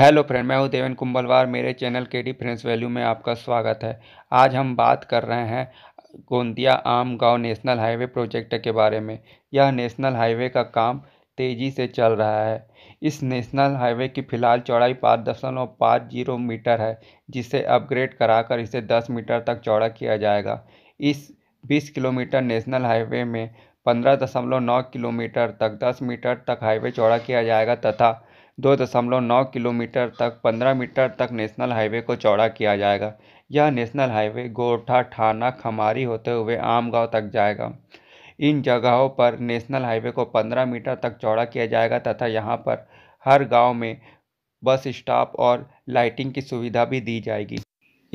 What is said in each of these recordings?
hello friend मैं हूं देवेन कुंबलवार मेरे चैनल के डी फ्रेंड्स वैल्यू में आपका स्वागत है आज हम बात कर रहे हैं गोंदिया आम गांव नेशनल हाईवे प्रोजेक्ट के बारे में यह नेशनल हाईवे का काम तेज़ी से चल रहा है इस नेशनल हाईवे की फ़िलहाल चौड़ाई पाँच दशमलव पाँच जीरो मीटर है जिसे अपग्रेड कराकर इसे दस मीटर तक चौड़ा किया जाएगा इस बीस किलोमीटर नेशनल हाईवे में पंद्रह दशमलव नौ किलोमीटर तक दस मीटर तक हाईवे चौड़ा किया जाएगा तथा दो दशमलव नौ किलोमीटर तक पंद्रह मीटर तक नेशनल हाईवे को चौड़ा किया जाएगा यह नेशनल हाईवे गोरठा ठाना खमारी होते हुए आमगांव तक जाएगा इन जगहों पर नेशनल हाईवे को पंद्रह मीटर तक चौड़ा किया जाएगा तथा यहाँ पर हर गाँव में बस स्टॉप और लाइटिंग की सुविधा भी दी जाएगी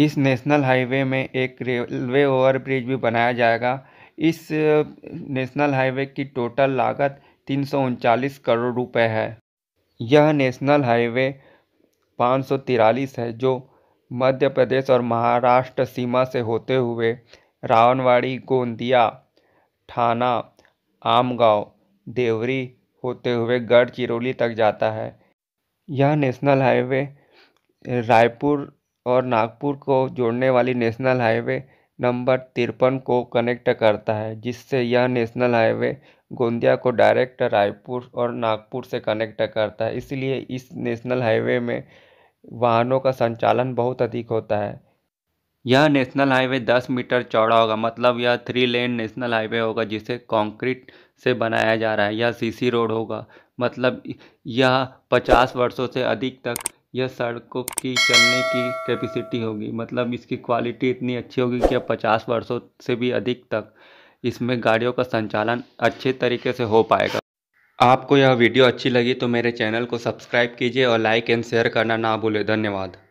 इस नेशनल हाईवे में एक रेलवे ओवरब्रिज भी बनाया जाएगा इस नेशनल हाईवे की टोटल लागत तीन करोड़ रुपए है यह नेशनल हाईवे पाँच है जो मध्य प्रदेश और महाराष्ट्र सीमा से होते हुए रावणवाड़ी गोंदिया थाना आमगांव देवरी होते हुए गढ़चिरौली तक जाता है यह नेशनल हाईवे रायपुर और नागपुर को जोड़ने वाली नेशनल हाईवे नंबर तिरपन को कनेक्ट करता है जिससे यह नेशनल हाईवे गोंदिया को डायरेक्ट रायपुर और नागपुर से कनेक्ट करता है इसलिए इस नेशनल हाईवे में वाहनों का संचालन बहुत अधिक होता है यह नेशनल हाईवे 10 मीटर चौड़ा होगा मतलब यह थ्री लेन नेशनल हाईवे होगा जिसे कंक्रीट से बनाया जा रहा है यह सीसी रोड होगा मतलब यह 50 वर्षों से अधिक तक यह सड़कों की चलने की कैपेसिटी होगी मतलब इसकी क्वालिटी इतनी अच्छी होगी कि अब पचास वर्षों से भी अधिक तक इसमें गाड़ियों का संचालन अच्छे तरीके से हो पाएगा आपको यह वीडियो अच्छी लगी तो मेरे चैनल को सब्सक्राइब कीजिए और लाइक एंड शेयर करना ना भूलें धन्यवाद